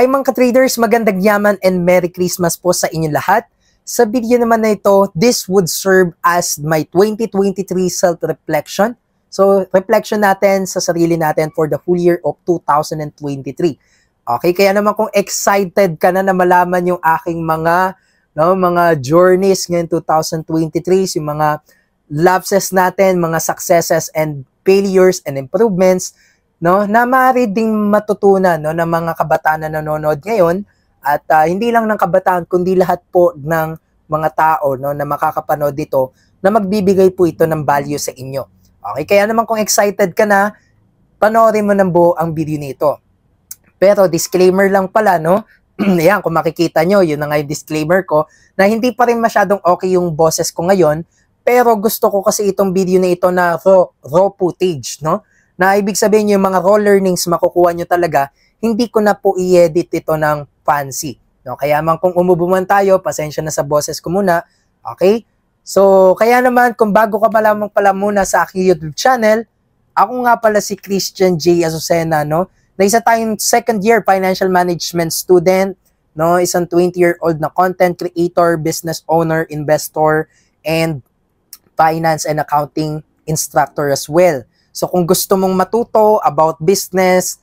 Hi mga traders magandang yaman and Merry Christmas po sa inyong lahat. Sa video naman na ito, this would serve as my 2023 self-reflection. So, reflection natin sa sarili natin for the full year of 2023. Okay, kaya naman kung excited ka na na malaman yung aking mga no, mga journeys ngayon 2023, yung mga lapses natin, mga successes and failures and improvements, no, na maaari ding matutunan no, ng mga kabataan na nanonood ngayon at uh, hindi lang ng kabataan kundi lahat po ng mga tao no, na makakapanood dito na magbibigay po ito ng value sa inyo. Okay, kaya naman kung excited ka na, panoorin mo ng buo ang video nito. Pero disclaimer lang pala, no? Ayan, kung makikita nyo, yun na nga yung disclaimer ko, na hindi pa rin masyadong okay yung boses ko ngayon, pero gusto ko kasi itong video na ito na raw, raw footage, no? na ibig sabihin yung mga raw learnings makukuha nyo talaga, hindi ko na po i-edit ito ng fancy. No? Kaya man kung umubuman tayo, pasensya na sa boses ko muna, okay? So, kaya naman kung bago ka pa lamang pala muna sa aking YouTube channel, ako nga pala si Christian J. Azucena, no? Na isa tayong second year financial management student, no? Isang 20-year-old na content creator, business owner, investor, and finance and accounting instructor as well. So kung gusto mong matuto about business,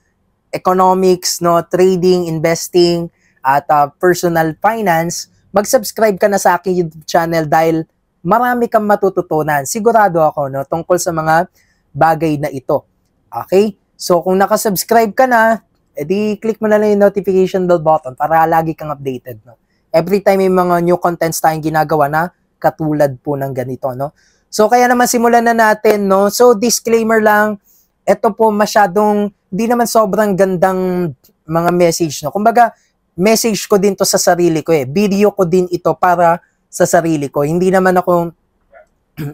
economics, no, trading, investing, at uh, personal finance, mag-subscribe ka na sa aking YouTube channel dahil marami kang matututunan. Sigurado ako no, tungkol sa mga bagay na ito. Okay? So kung naka-subscribe ka na, edi click mo na lang yung notification bell button para lagi kang updated. No? Every time may mga new contents tayong ginagawa na katulad po ng ganito. No? So kaya naman simulan na natin, no? So disclaimer lang, ito po masyadong, di naman sobrang gandang mga message, no? Kumbaga, message ko din to sa sarili ko eh. Video ko din ito para sa sarili ko. Hindi naman ako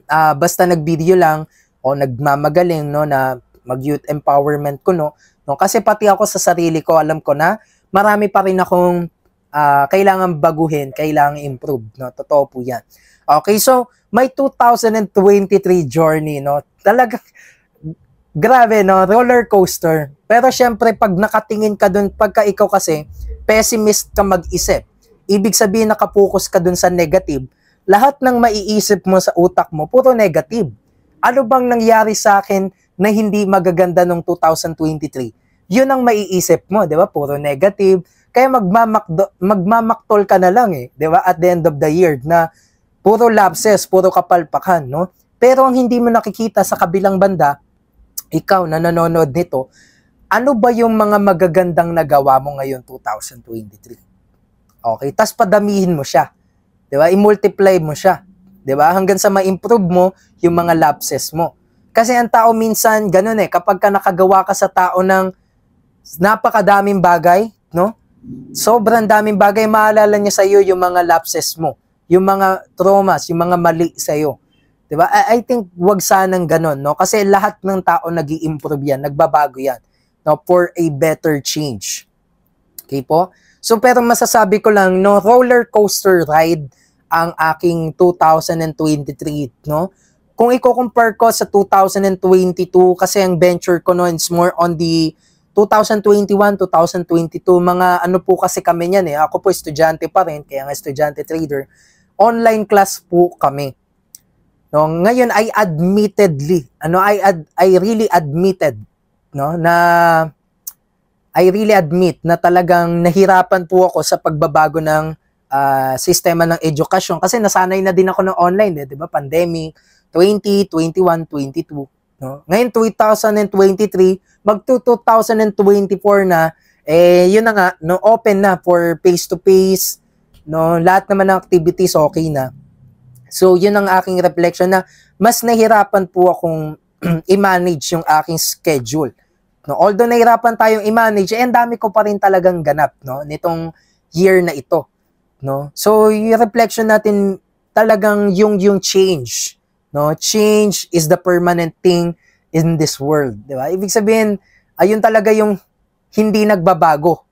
uh, basta nag-video lang o nagmamagaling, no, na mag-youth empowerment ko, no? no? Kasi pati ako sa sarili ko, alam ko na marami pa rin akong uh, ah, kailangan baguhin, kailangan improve, no? Totoo po yan. Okay, so my 2023 journey, no? Talaga, grabe, no? Roller coaster. Pero syempre, pag nakatingin ka dun, pagka ikaw kasi, pessimist ka mag-isip. Ibig sabihin, nakapokus ka dun sa negative. Lahat ng maiisip mo sa utak mo, puro negative. Ano bang nangyari sa akin na hindi magaganda nung 2023? Yun ang maiisip mo, di ba? Puro negative. Kaya magmamakdo, magmamaktol ka na lang eh, di ba? At the end of the year na Puro lapses, puro kapalpakan, no? Pero ang hindi mo nakikita sa kabilang banda, ikaw na nanonood nito, ano ba yung mga magagandang nagawa mo ngayon 2023? Okay, tas padamihin mo siya. 'Di ba? I-multiply mo siya. 'Di ba? Hanggang sa ma-improve mo yung mga lapses mo. Kasi ang tao minsan ganun eh, kapag ka nakagawa ka sa tao ng napakadaming bagay, no? Sobrang daming bagay, maalala niya sa iyo yung mga lapses mo yung mga traumas, yung mga mali sa sa'yo. Diba? I, I think wag sanang ganun, no? Kasi lahat ng tao nag improve yan, nagbabago yan, no? For a better change. Okay po? So, pero masasabi ko lang, no, roller coaster ride ang aking 2023, no? Kung i-compare ko sa 2022, kasi ang venture ko noon is more on the 2021, 2022, mga ano po kasi kami niyan eh. Ako po estudyante pa rin, kaya nga estudyante trader online class po kami. No, ngayon ay admittedly, ano I ad, I really admitted no na I really admit na talagang nahirapan po ako sa pagbabago ng uh, sistema ng edukasyon kasi nasanay na din ako ng online, eh, 'di ba? Pandemic 20, 21, 22, no? Ngayon 2023, magto 2024 na eh yun na nga no open na for face to face No, lahat naman ng activities okay na. So, yun ang aking reflection na mas nahirapan po akong i-manage yung aking schedule. No, although nahirapan tayong i-manage, eh, dami ko pa rin talagang ganap no nitong year na ito, no. So, yung reflection natin talagang yung yung change, no. Change is the permanent thing in this world, di ba? Ibig sabihin, ayun talaga yung hindi nagbabago,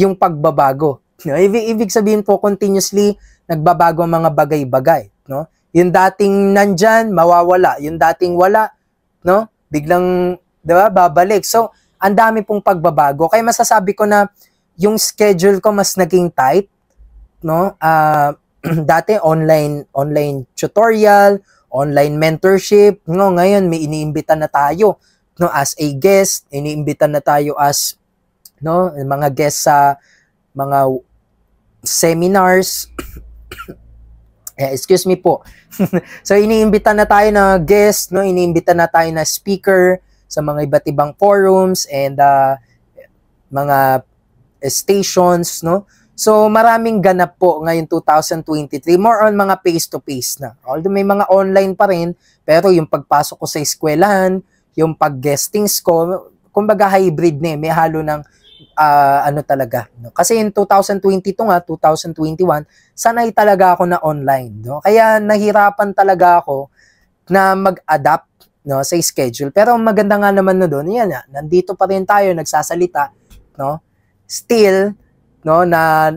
yung pagbabago. No? Ibig, ibig sabihin po, continuously, nagbabago mga bagay-bagay. No? Yung dating nandyan, mawawala. Yung dating wala, no? biglang di ba, babalik. So, ang dami pong pagbabago. Kaya masasabi ko na yung schedule ko mas naging tight. No? Uh, dati online online tutorial, online mentorship. No, ngayon may iniimbita na tayo no as a guest, iniimbita na tayo as no mga guest sa mga seminars. eh, excuse me po. so iniimbita na tayo na guest, no? Iniimbita na tayo na speaker sa mga iba't ibang forums and uh, mga stations, no? So maraming ganap po ngayon 2023, more on mga face-to-face na. Although may mga online pa rin, pero yung pagpasok ko sa eskwelahan, yung pag-guestings ko, kumbaga hybrid na eh, may halo ng uh, ano talaga. No? Kasi in 2022 nga, 2021, sanay talaga ako na online. No? Kaya nahirapan talaga ako na mag-adapt no, sa schedule. Pero maganda nga naman na doon, yan, nandito pa rin tayo, nagsasalita. No? Still, no, na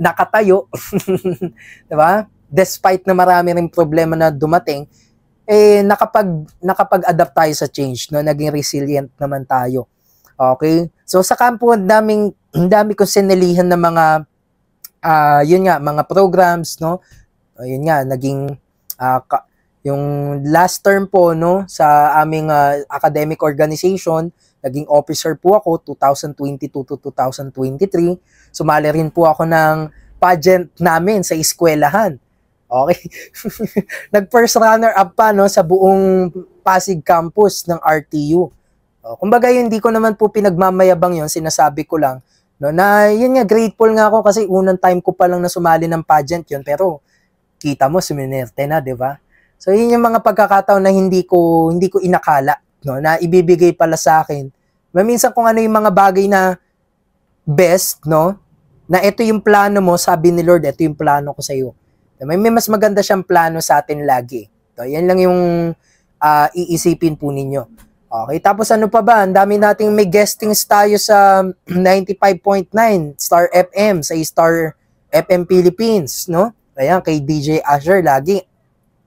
nakatayo, 'di ba? Despite na marami ring problema na dumating, eh nakapag nakapag-adapt tayo sa change, no? Naging resilient naman tayo. Okay? So sa kampo, ang daming, ang dami kong sinalihan ng mga, uh, yun nga, mga programs, no? Uh, yun nga, naging, uh, ka, yung last term po, no, sa aming uh, academic organization, naging officer po ako 2022 to 2023. Sumali rin po ako ng pageant namin sa eskwelahan. Okay. Nag first runner up pa no sa buong Pasig campus ng RTU. Oh, kumbaga yun, hindi ko naman po pinagmamayabang yon sinasabi ko lang. No, na yun nga, grateful nga ako kasi unang time ko pa lang na sumali ng pageant yun, pero kita mo, suminerte na, di ba? So yun yung mga pagkakataon na hindi ko, hindi ko inakala, no, na ibibigay pala sa akin. Maminsan kung ano yung mga bagay na best, no, na ito yung plano mo, sabi ni Lord, ito yung plano ko sa iyo. May, may mas maganda siyang plano sa atin lagi. So, yan lang yung uh, iisipin po ninyo. Okay, tapos ano pa ba? Ang dami nating may guestings tayo sa 95.9 Star FM, sa Star FM Philippines, no? Ayan, kay DJ Asher lagi. Ba?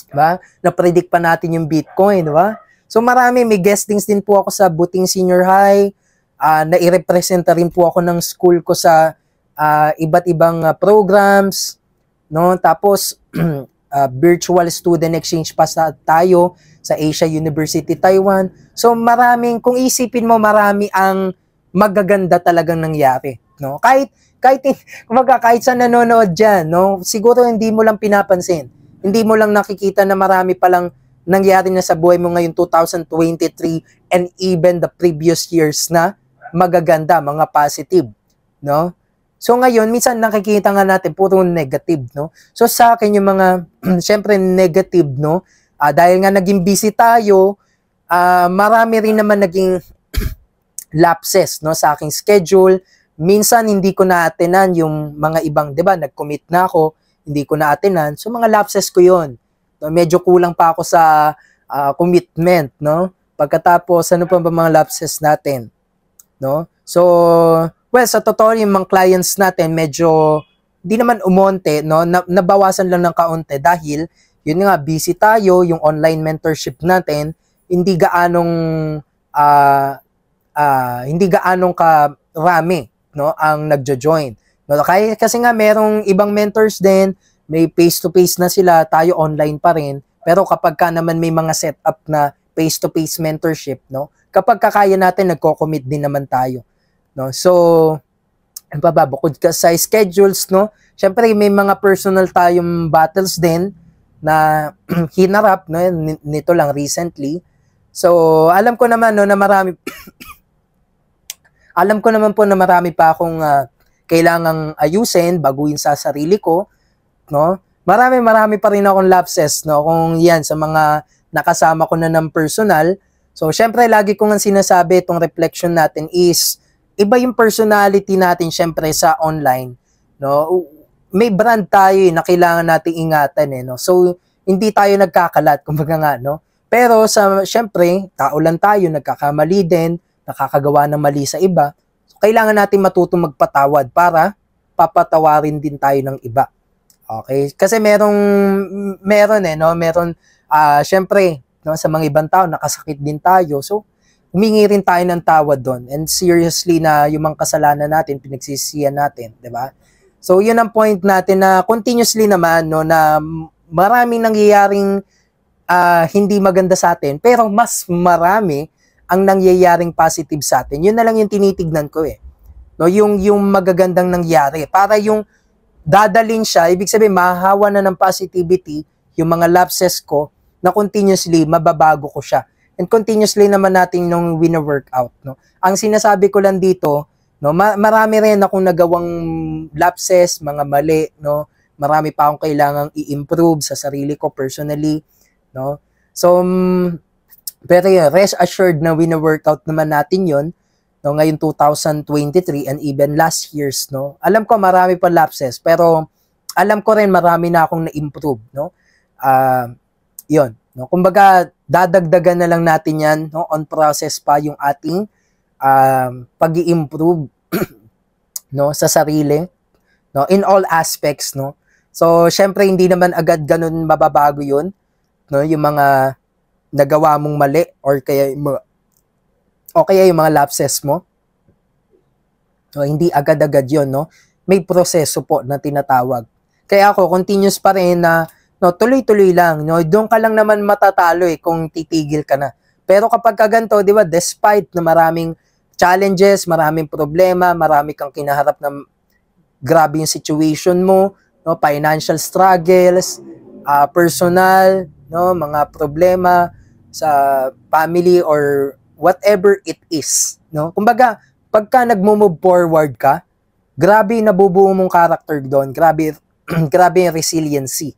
Diba? Na-predict pa natin yung Bitcoin, ba? Diba? So marami, may guestings din po ako sa Buting Senior High. Uh, ah, nairepresenta rin po ako ng school ko sa uh, iba't ibang uh, programs, no? Tapos, uh, virtual student exchange pa sa tayo sa Asia University Taiwan. So maraming kung isipin mo marami ang magaganda talagang nangyari, no? Kahit kahit kumaga kahit sa nanonood diyan, no? Siguro hindi mo lang pinapansin. Hindi mo lang nakikita na marami pa lang nangyari na sa buhay mo ngayon 2023 and even the previous years na magaganda, mga positive, no? So ngayon, minsan nakikita nga natin puro negative, no? So sa akin yung mga syempre negative, no? Uh, dahil nga naging busy tayo, uh, marami rin naman naging lapses no sa aking schedule. Minsan hindi ko naatenan yung mga ibang, 'di ba? Nag-commit na ako, hindi ko naatenan. So mga lapses ko 'yon. No, medyo kulang pa ako sa uh, commitment, no? Pagkatapos ano pa ba mga lapses natin? No? So, well, sa totoo yung mga clients natin medyo di naman umonte, no? Na, nabawasan lang ng kaunti dahil yun nga busy tayo, yung online mentorship natin, hindi gaanong uh, uh, hindi gaanong karami no ang nagjo-join. No, kaya kasi nga merong ibang mentors din, may face-to-face na sila, tayo online pa rin. Pero kapag ka naman may mga setup na face-to-face mentorship, no? Kapag kakaya natin, nagko-commit din naman tayo. No? So, ano ba, bukod ka sa schedules, no? Syempre may mga personal tayong battles din na hinarap, no? Nito lang recently. So, alam ko naman no na marami Alam ko naman po na marami pa akong uh, kailangang ayusin, baguhin sa sarili ko, no? Marami marami pa rin akong lapses, no? Kung 'yan sa mga nakasama ko na ng personal. So, syempre lagi ko nga sinasabi itong reflection natin is iba yung personality natin syempre sa online, no? May brand tayo eh, na kailangan nating ingatan eh, no? So, hindi tayo nagkakalat, kumbaga nga, no? Pero sa syempre, tao lang tayo, nagkakamali din, nakakagawa ng mali sa iba. So, kailangan natin matutong magpatawad para papatawarin din tayo ng iba. Okay? Kasi merong meron eh, no? Meron uh, syempre, no, sa mga ibang tao nakasakit din tayo. So, humingi rin tayo ng tawad doon. And seriously na yung mga kasalanan natin, pinagsisihan natin, 'di ba? So, yun ang point natin na continuously naman no na marami nangyayaring uh, hindi maganda sa atin, pero mas marami ang nangyayaring positive sa atin. Yun na lang yung tinitignan ko eh. No, yung yung magagandang nangyari para yung dadalin siya, ibig sabihin mahahawa na ng positivity yung mga lapses ko na continuously mababago ko siya. And continuously naman natin nung winner workout, no. Ang sinasabi ko lang dito, no, marami rin akong nagawang lapses, mga mali, no. Marami pa akong kailangang i-improve sa sarili ko personally no? So, um, pero yun, rest assured na wina-workout naman natin yon no, ngayon 2023 and even last year's, no? Alam ko marami pa lapses, pero alam ko rin marami na akong na-improve, no? Uh, yun, no? Kumbaga, dadagdagan na lang natin yan, no? On process pa yung ating um, ah, pag improve no? Sa sarili, no? In all aspects, no? So, syempre, hindi naman agad ganun mababago yun no? Yung mga nagawa mong mali or kaya o kaya yung mga lapses mo. No, hindi agad-agad 'yon, no? May proseso po na tinatawag. Kaya ako continuous pa rin na no, tuloy-tuloy lang, no? Doon ka lang naman matatalo eh kung titigil ka na. Pero kapag ganto 'di ba, despite na maraming challenges, maraming problema, marami kang kinaharap na grabe yung situation mo, no, financial struggles, uh, personal, no, mga problema sa family or whatever it is, no? Kumbaga, pagka nagmo-move forward ka, grabe nabubuo mong character doon, grabe grabe yung resiliency.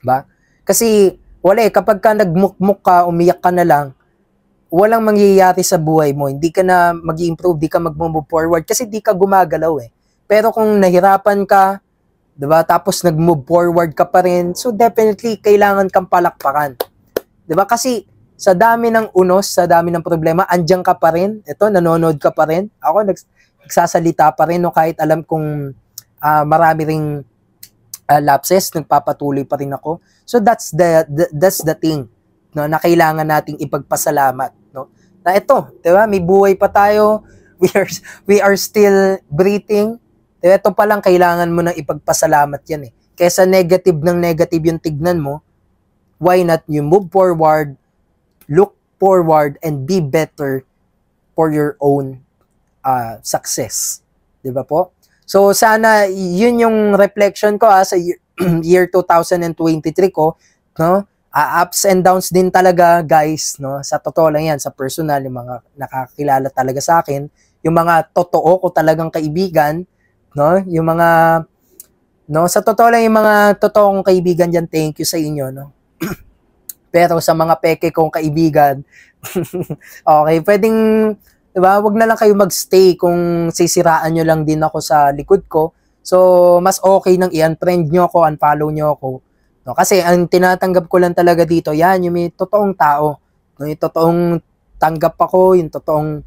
Ba? Kasi wala eh, kapag ka nagmukmuk ka, umiyak ka na lang, walang mangyayari sa buhay mo. Hindi ka na mag improve di ka mag-move forward kasi di ka gumagalaw eh. Pero kung nahirapan ka, 'Di ba? Tapos nag-move forward ka pa rin. So definitely kailangan kang palakpakan. 'Di ba? Kasi sa dami ng unos, sa dami ng problema, andiyan ka pa rin. Ito, nanonood ka pa rin. Ako nagsasalita pa rin no kahit alam kong uh, marami ring uh, lapses, nagpapatuloy pa rin ako. So that's the, the that's the thing no na kailangan nating ipagpasalamat no. Na ito, 'di ba? May buhay pa tayo. We are we are still breathing ito pa lang kailangan mo nang ipagpasalamat yan eh. Kesa negative ng negative yung tignan mo, why not you move forward, look forward, and be better for your own uh, success. ba diba po? So sana yun yung reflection ko ah, sa year, year 2023 ko, no? Uh, ups and downs din talaga guys, no? Sa totoo lang yan, sa personal, yung mga nakakilala talaga sa akin, yung mga totoo ko talagang kaibigan, no? Yung mga no, sa totoo lang yung mga totoong kaibigan diyan, thank you sa inyo, no. Pero sa mga peke kong kaibigan, okay, pwedeng 'di ba? Wag na lang kayo magstay kung sisiraan niyo lang din ako sa likod ko. So, mas okay nang i-unfriend niyo ako, unfollow niyo ako. No, kasi ang tinatanggap ko lang talaga dito, yan, yung may totoong tao. No, yung totoong tanggap ako, yung totoong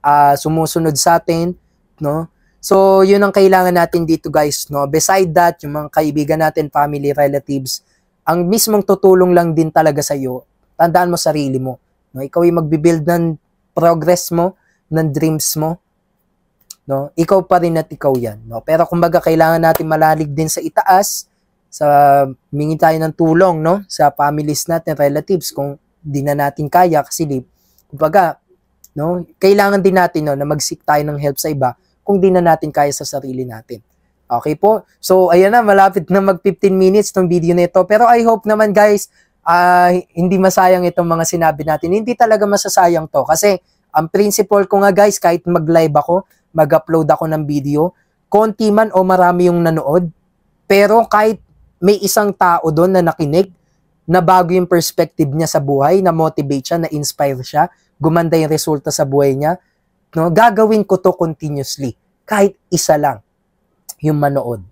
uh, sumusunod sa atin, no? So, yun ang kailangan natin dito guys, no? Beside that, yung mga kaibigan natin, family, relatives, ang mismong tutulong lang din talaga sa iyo. Tandaan mo sarili mo. No? Ikaw ay magbibuild ng progress mo, ng dreams mo. No? Ikaw pa rin at ikaw yan. No? Pero kumbaga, kailangan natin malalig din sa itaas, sa mingi tayo ng tulong no sa families natin relatives kung di na natin kaya kasi di kumbaga no kailangan din natin no na mag-seek tayo ng help sa iba kung di na natin kaya sa sarili natin. Okay po? So, ayan na, malapit na mag 15 minutes tong video na ito. Pero I hope naman guys, uh, hindi masayang itong mga sinabi natin. Hindi talaga masasayang to. Kasi, ang principle ko nga guys, kahit mag-live ako, mag-upload ako ng video, konti man o marami yung nanood, pero kahit may isang tao doon na nakinig, na bago yung perspective niya sa buhay, na motivate siya, na inspire siya, gumanda yung resulta sa buhay niya, No, gagawin ko to continuously. Kahit isa lang yung manood.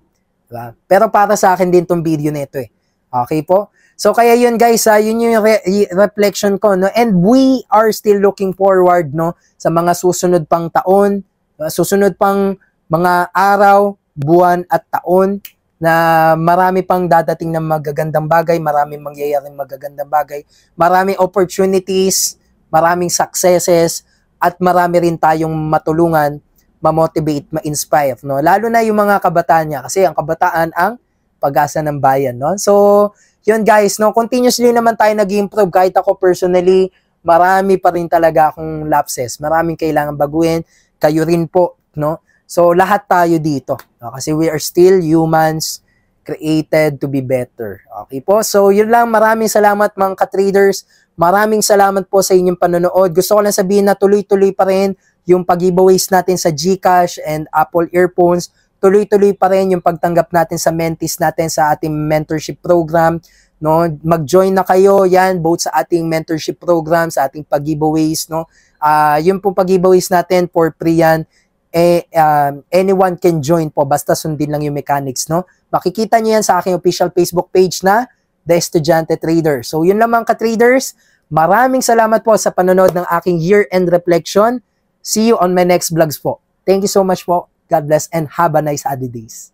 Diba? Pero para sa akin din tong video na ito eh. Okay po? So kaya yun guys, uh, yun yung re- reflection ko no. And we are still looking forward no sa mga susunod pang taon, diba? susunod pang mga araw, buwan at taon na marami pang dadating ng magagandang bagay, maraming mangyayaring magagandang bagay, maraming opportunities, maraming successes, at marami rin tayong matulungan, ma-motivate, ma-inspire, no? Lalo na yung mga kabataan niya kasi ang kabataan ang pag-asa ng bayan, no? So, yun guys, no? Continuously naman tayo nag-improve kahit ako personally, marami pa rin talaga akong lapses. Maraming kailangan baguhin. Kayo rin po, no? So, lahat tayo dito. No? Kasi we are still humans created to be better. Okay po? So, yun lang. Maraming salamat mga ka-traders. Maraming salamat po sa inyong panonood. Gusto ko lang sabihin na tuloy-tuloy pa rin yung pag-giveaways natin sa GCash and Apple Earphones. Tuloy-tuloy pa rin yung pagtanggap natin sa mentees natin sa ating mentorship program. No, mag-join na kayo 'yan both sa ating mentorship program, sa ating pag-giveaways, no. Ah, uh, yung pong pag-giveaways natin for free 'yan eh, um, anyone can join po, basta sundin lang yung mechanics, no? Makikita niyo yan sa aking official Facebook page na The Estudyante Trader. So, yun lamang ka-traders. Maraming salamat po sa panonood ng aking year-end reflection. See you on my next vlogs po. Thank you so much po. God bless and have a nice other